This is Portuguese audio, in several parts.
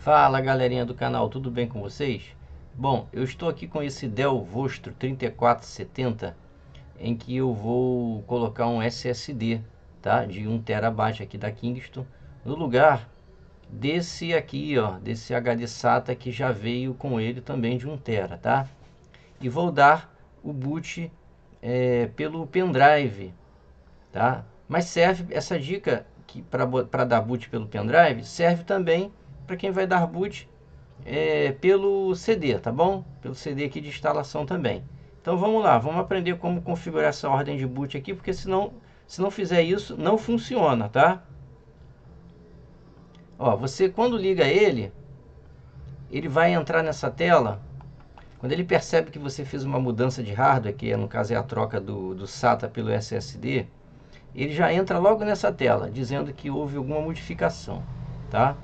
Fala galerinha do canal, tudo bem com vocês? Bom, eu estou aqui com esse Dell Vostro 3470 em que eu vou colocar um SSD tá? de 1 terabyte aqui da Kingston no lugar desse aqui ó, desse HD SATA que já veio com ele também de 1 tera, tá? E vou dar o boot é, pelo pendrive, tá? Mas serve essa dica que para dar boot pelo pendrive serve também para quem vai dar boot é, pelo CD, tá bom? Pelo CD aqui de instalação também. Então vamos lá, vamos aprender como configurar essa ordem de boot aqui, porque senão, se não fizer isso, não funciona, tá? Ó, você quando liga ele, ele vai entrar nessa tela, quando ele percebe que você fez uma mudança de hardware, que é, no caso é a troca do, do SATA pelo SSD, ele já entra logo nessa tela, dizendo que houve alguma modificação, tá?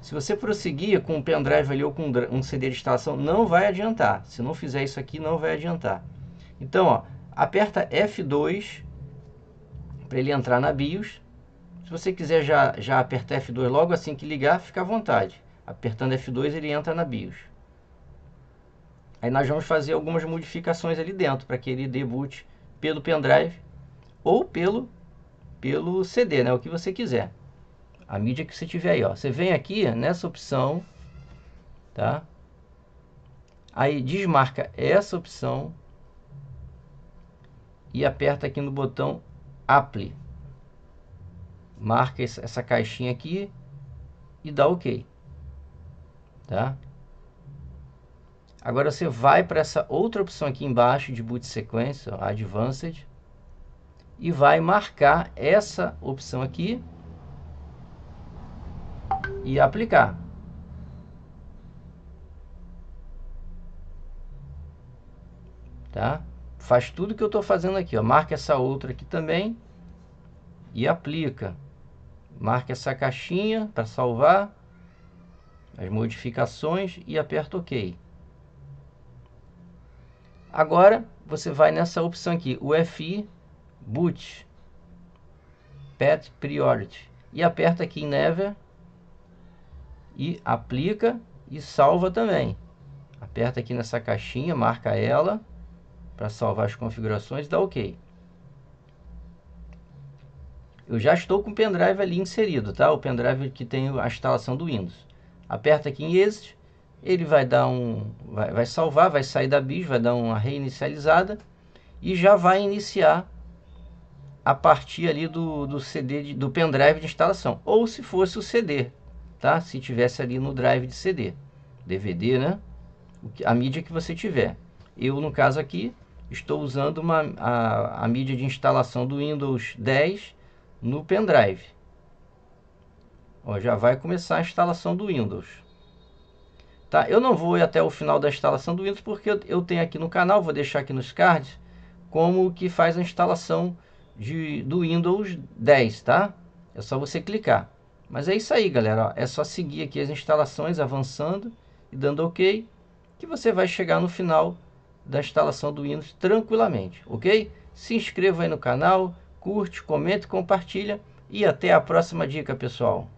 Se você prosseguir com um pendrive ali ou com um CD de instalação, não vai adiantar. Se não fizer isso aqui, não vai adiantar. Então, ó, aperta F2 para ele entrar na BIOS. Se você quiser já, já apertar F2 logo assim que ligar, fica à vontade. Apertando F2 ele entra na BIOS. Aí nós vamos fazer algumas modificações ali dentro para que ele debute pelo pendrive ou pelo, pelo CD, né? o que você quiser. A mídia que você tiver aí, ó. Você vem aqui nessa opção, tá? Aí desmarca essa opção e aperta aqui no botão Apply. Marca essa caixinha aqui e dá OK. Tá? Agora você vai para essa outra opção aqui embaixo de boot sequência, Advanced, e vai marcar essa opção aqui e aplicar. Tá? Faz tudo que eu estou fazendo aqui, ó. marca essa outra aqui também e aplica. Marca essa caixinha para salvar as modificações e aperta OK. Agora você vai nessa opção aqui, UFI Boot Pet Priority e aperta aqui em Never e aplica e salva também. Aperta aqui nessa caixinha, marca ela para salvar as configurações e dá OK. Eu já estou com o pendrive ali inserido, tá? O pendrive que tem a instalação do Windows. Aperta aqui em Exit, ele vai dar um, vai, vai salvar, vai sair da BIOS, vai dar uma reinicializada e já vai iniciar a partir ali do, do CD, de, do pendrive de instalação. Ou se fosse o CD, tá? Se tivesse ali no drive de CD, DVD, né? A mídia que você tiver. Eu, no caso aqui, estou usando uma, a, a mídia de instalação do Windows 10 no pendrive. Ó, já vai começar a instalação do Windows. Tá? Eu não vou ir até o final da instalação do Windows porque eu, eu tenho aqui no canal, vou deixar aqui nos cards, como que faz a instalação de, do Windows 10, tá? É só você clicar. Mas é isso aí, galera. é só seguir aqui as instalações avançando e dando OK que você vai chegar no final da instalação do Windows tranquilamente, ok? Se inscreva aí no canal, curte, comenta, compartilha e até a próxima dica, pessoal.